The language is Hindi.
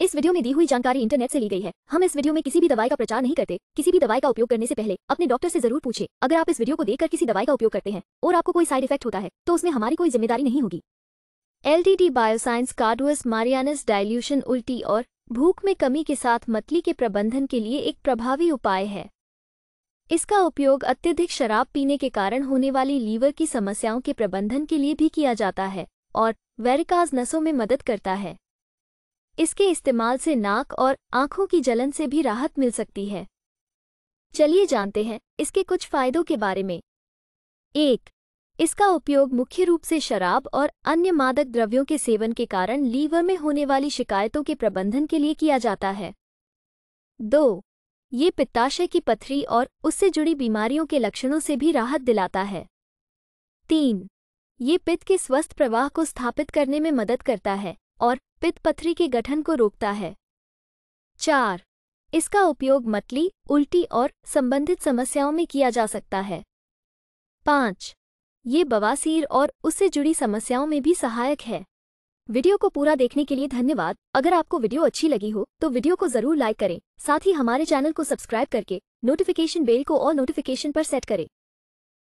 इस वीडियो में दी हुई जानकारी इंटरनेट से ली गई है हम इस वीडियो में किसी भी दवाई का प्रचार नहीं करते किसी भी दवाई का उपयोग करने से पहले अपने डॉक्टर से जरूर पूछे अगर आप इस वीडियो को देखकर किसी दवाई का उपयोग करते हैं और आपको कोई साइड इफेक्ट होता है तो उसमें हमारी कोई जिम्मेदारी नहीं होगी L D D bioscience carduus marianus dilution उल्टी और भूख में कमी के साथ मतली के प्रबंधन के लिए एक प्रभावी उपाय है इसका उपयोग अत्यधिक शराब पीने के कारण होने वाली लीवर की समस्याओं के प्रबंधन के लिए भी किया जाता है और वेरिकाज नसों में मदद करता है इसके इस्तेमाल से नाक और आंखों की जलन से भी राहत मिल सकती है चलिए जानते हैं इसके कुछ फायदों के बारे में एक इसका उपयोग मुख्य रूप से शराब और अन्य मादक द्रव्यों के सेवन के कारण लीवर में होने वाली शिकायतों के प्रबंधन के लिए किया जाता है दो ये पित्ताशय की पथरी और उससे जुड़ी बीमारियों के लक्षणों से भी राहत दिलाता है तीन ये पित्त के स्वस्थ प्रवाह को स्थापित करने में मदद करता है और पित्तपथरी पथरी के गठन को रोकता है चार इसका उपयोग मतली उल्टी और संबंधित समस्याओं में किया जा सकता है पाँच ये बवासीर और उससे जुड़ी समस्याओं में भी सहायक है वीडियो को पूरा देखने के लिए धन्यवाद अगर आपको वीडियो अच्छी लगी हो तो वीडियो को जरूर लाइक करें साथ ही हमारे चैनल को सब्सक्राइब करके नोटिफिकेशन बेल को और नोटिफिकेशन पर सेट करें